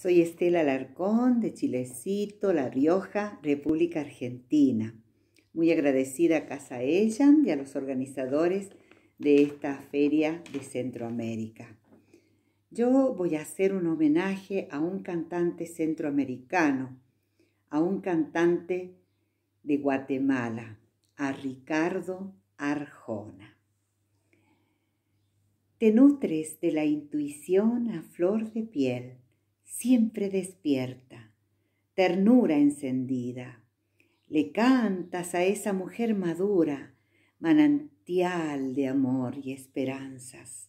Soy Estela Alarcón de Chilecito, La Rioja, República Argentina. Muy agradecida a Casa Ellan y a los organizadores de esta feria de Centroamérica. Yo voy a hacer un homenaje a un cantante centroamericano, a un cantante de Guatemala, a Ricardo Arjona. Te nutres de la intuición a flor de piel siempre despierta, ternura encendida. Le cantas a esa mujer madura, manantial de amor y esperanzas.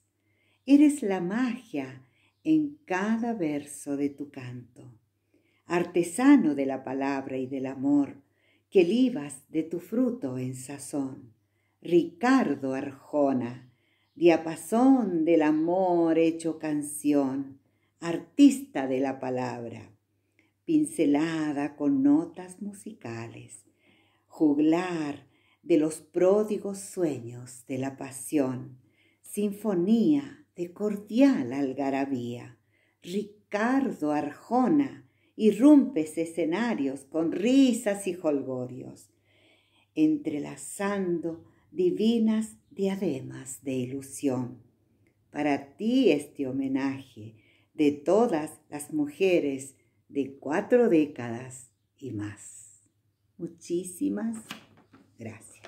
Eres la magia en cada verso de tu canto, artesano de la palabra y del amor, que libas de tu fruto en sazón. Ricardo Arjona, diapasón del amor hecho canción, artista de la palabra, pincelada con notas musicales, juglar de los pródigos sueños de la pasión, sinfonía de cordial algarabía, Ricardo Arjona, irrumpes escenarios con risas y jolgorios, entrelazando divinas diademas de ilusión. Para ti este homenaje, de todas las mujeres de cuatro décadas y más. Muchísimas gracias.